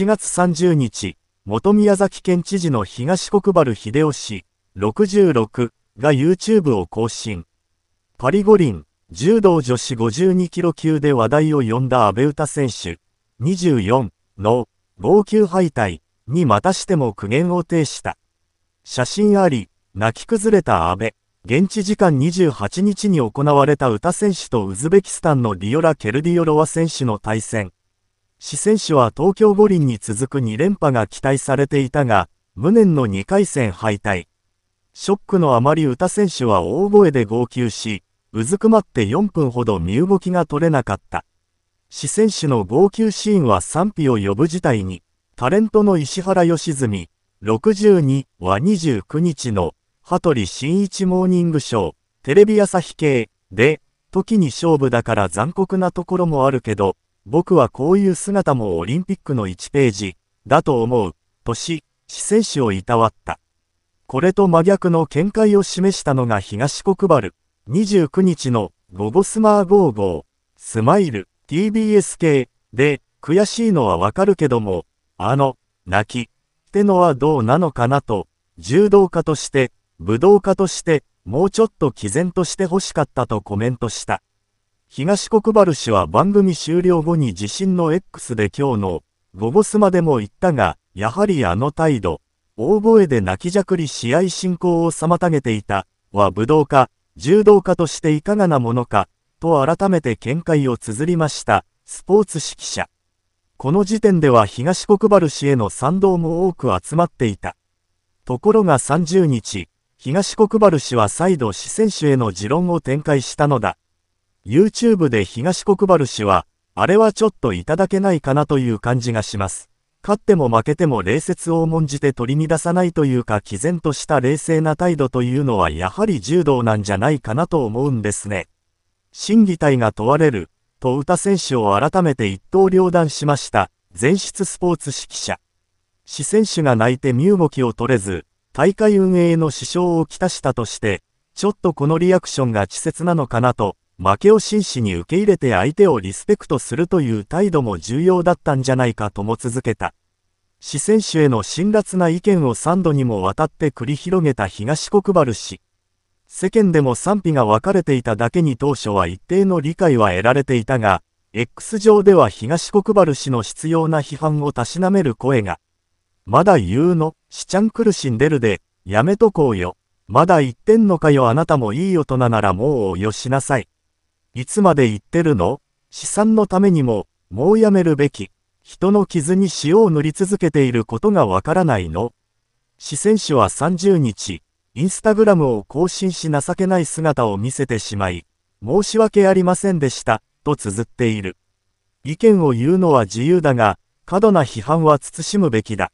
7月30日、元宮崎県知事の東国原秀夫氏66が YouTube を更新。パリ五輪、柔道女子52キロ級で話題を呼んだ安倍詩選手24の号泣敗退にまたしても苦言を呈した。写真あり、泣き崩れた安倍。現地時間28日に行われた詩選手とウズベキスタンのディオラ・ケルディオロワ選手の対戦。四川市は東京五輪に続く2連覇が期待されていたが、無念の2回戦敗退。ショックのあまり歌選手は大声で号泣し、うずくまって4分ほど身動きが取れなかった。四川市の号泣シーンは賛否を呼ぶ事態に、タレントの石原良純、62は29日の、羽鳥新一モーニングショー、テレビ朝日系、で、時に勝負だから残酷なところもあるけど、僕はこういう姿もオリンピックの1ページ、だと思う、とし、姿勢史をいたわった。これと真逆の見解を示したのが東国原、29日のゴゴスマー55、スマイル、TBS 系、で、悔しいのはわかるけども、あの、泣き、ってのはどうなのかなと、柔道家として、武道家として、もうちょっと毅然としてほしかったとコメントした。東国原氏は番組終了後に自身の X で今日の午後スまでも言ったが、やはりあの態度、大声で泣きじゃくり試合進行を妨げていた、は武道家、柔道家としていかがなものか、と改めて見解を綴りました、スポーツ指揮者。この時点では東国原氏への賛同も多く集まっていた。ところが30日、東国原氏は再度四選手への持論を展開したのだ。YouTube で東国原氏は、あれはちょっといただけないかなという感じがします。勝っても負けても礼節を重んじて取り乱さないというか毅然とした冷静な態度というのはやはり柔道なんじゃないかなと思うんですね。審議体が問われる、と歌選手を改めて一刀両断しました、全室スポーツ指揮者。四選手が泣いて身動きを取れず、大会運営の支障をきたしたとして、ちょっとこのリアクションが稚拙なのかなと、負けを真摯に受け入れて相手をリスペクトするという態度も重要だったんじゃないかとも続けた。四選手への辛辣な意見を3度にもわたって繰り広げた東国原氏。世間でも賛否が分かれていただけに当初は一定の理解は得られていたが、X 上では東国原氏の必要な批判をたしなめる声が、まだ言うの、しちゃん苦しんでるで、やめとこうよ。まだ言ってんのかよあなたもいい大人ならもうおよしなさい。いつまで言ってるの資産のためにも、もうやめるべき。人の傷に塩を塗り続けていることがわからないの。四川省は30日、インスタグラムを更新し情けない姿を見せてしまい、申し訳ありませんでした、と綴っている。意見を言うのは自由だが、過度な批判は慎むべきだ。